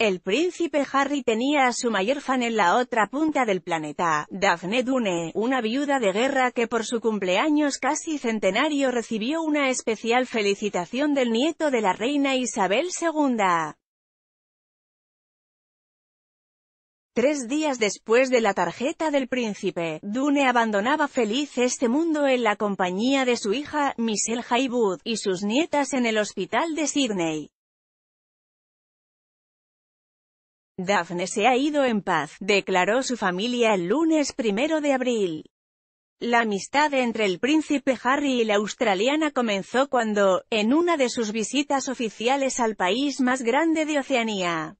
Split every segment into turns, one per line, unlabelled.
El príncipe Harry tenía a su mayor fan en la otra punta del planeta, Daphne Dune, una viuda de guerra que por su cumpleaños casi centenario recibió una especial felicitación del nieto de la reina Isabel II. Tres días después de la tarjeta del príncipe, Dune abandonaba feliz este mundo en la compañía de su hija, Michelle Haywood, y sus nietas en el hospital de Sydney. Daphne se ha ido en paz, declaró su familia el lunes primero de abril. La amistad entre el príncipe Harry y la australiana comenzó cuando, en una de sus visitas oficiales al país más grande de Oceanía,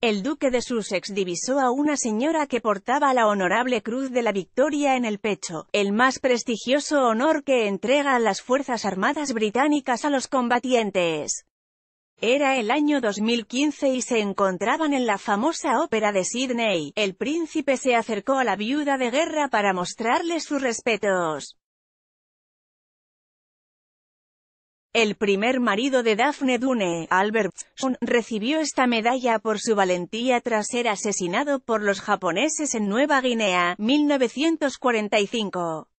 el duque de Sussex divisó a una señora que portaba la honorable Cruz de la Victoria en el pecho, el más prestigioso honor que entregan las Fuerzas Armadas británicas a los combatientes. Era el año 2015 y se encontraban en la famosa ópera de Sydney. El príncipe se acercó a la viuda de guerra para mostrarle sus respetos. El primer marido de Daphne Dune, Albert Sun, recibió esta medalla por su valentía tras ser asesinado por los japoneses en Nueva Guinea, 1945.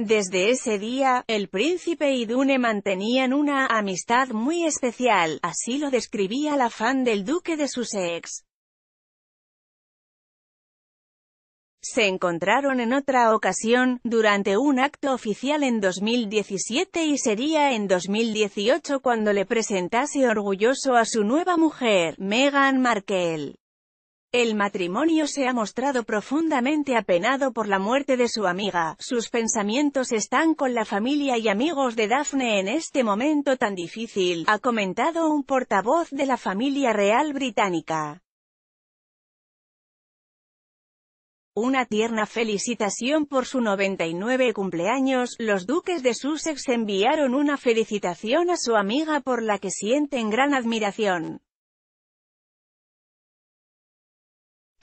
Desde ese día, el príncipe y Dune mantenían una amistad muy especial, así lo describía la fan del duque de Sussex. Se encontraron en otra ocasión, durante un acto oficial en 2017 y sería en 2018 cuando le presentase orgulloso a su nueva mujer, Meghan Markle. El matrimonio se ha mostrado profundamente apenado por la muerte de su amiga. Sus pensamientos están con la familia y amigos de Daphne en este momento tan difícil, ha comentado un portavoz de la familia real británica. Una tierna felicitación por su 99 cumpleaños, los duques de Sussex enviaron una felicitación a su amiga por la que sienten gran admiración.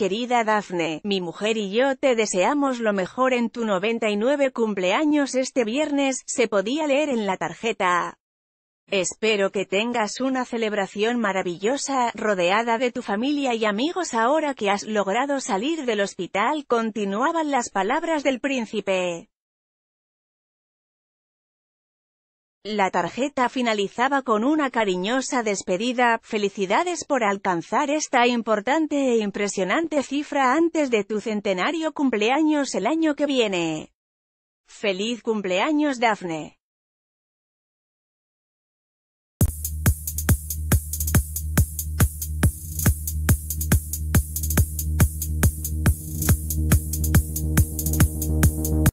Querida Dafne, mi mujer y yo te deseamos lo mejor en tu 99 cumpleaños este viernes, se podía leer en la tarjeta. Espero que tengas una celebración maravillosa, rodeada de tu familia y amigos ahora que has logrado salir del hospital, continuaban las palabras del príncipe. La tarjeta finalizaba con una cariñosa despedida, felicidades por alcanzar esta importante e impresionante cifra antes de tu centenario cumpleaños el año que viene. ¡Feliz cumpleaños Dafne!